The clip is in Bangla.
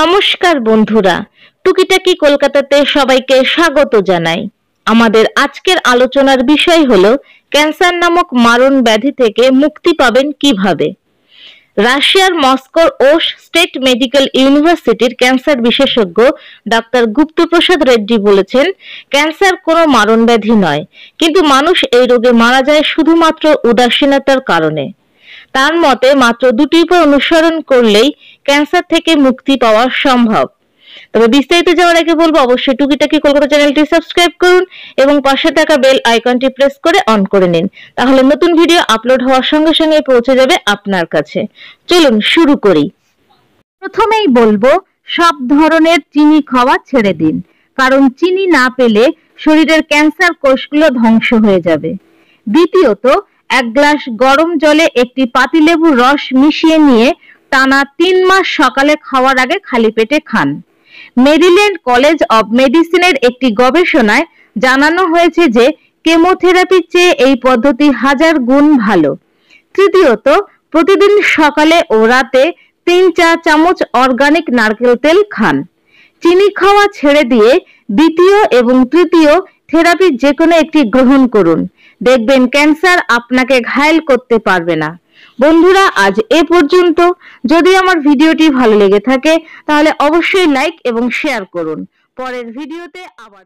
নমস্কার বন্ধুরা টুকিটাকি কলকাতাতে সবাইকে স্বাগত জানাই আমাদের আজকের আলোচনার বিষয় হলো ক্যান্সার নামক মারণ ব্যাধি থেকে মুক্তি পাবেন কিভাবে রাশিয়ার মস্কোর ওশ স্টেট মেডিকেল ইউনিভার্সিটির ক্যান্সার বিশেষজ্ঞ ডাক্তার গুপ্তপ্রসাদ রেড্ডি বলেছেন ক্যান্সার কোনো মারণ ব্যাধি নয় কিন্তু মানুষ এই রোগে মারা যায় শুধুমাত্র উদাসীনতার কারণে তার মতে মাত্র দুটি উপায় অনুসরণ করলেই ক্যান্সার থেকে মুক্তি পাওয়া সম্ভব তবে বিস্তারিত যাওয়ার আগে বলবো অবশ্যই টুকিটাকি কলকাতা চ্যানেলটি সাবস্ক্রাইব করুন এবং পাশে থাকা বেল আইকনটি প্রেস করে অন করে নিন তাহলে নতুন ভিডিও আপলোড হওয়ার সঙ্গে সঙ্গে পৌঁছে যাবে আপনার কাছে চলুন শুরু করি প্রথমেই বলবো সব ধরনের চিনি খাওয়া ছেড়ে দিন কারণ চিনি না পেলে শরীরের ক্যান্সার কোষগুলো ধ্বংস হয়ে যাবে দ্বিতীয়ত এক গ্লাস গরম জলে একটি পাতিলেবুর রস মিশিয়ে নিয়ে টানা তিন মাস সকালে খাওয়ার আগে খালি পেটে খান মেরিল্যান্ড কলেজ অব মেডিসিনের একটি গবেষণায় জানানো হয়েছে যে কেমোথেরাপির চেয়ে এই পদ্ধতি হাজার গুণ ভালো তৃতীয়ত প্রতিদিন সকালে ও রাতে তিন চা চামচ অর্গানিক নারকেল তেল খান চিনি খাওয়া ছেড়ে দিয়ে দ্বিতীয় এবং তৃতীয় থেরাপির যে কোনো একটি গ্রহণ করুন দেখবেন ক্যান্সার আপনাকে ঘায়েল করতে পারবে না বন্ধুরা আজ এ পর্যন্ত যদি আমার ভিডিওটি ভালো লেগে থাকে তাহলে অবশ্যই লাইক এবং শেয়ার করুন পরের ভিডিওতে আবার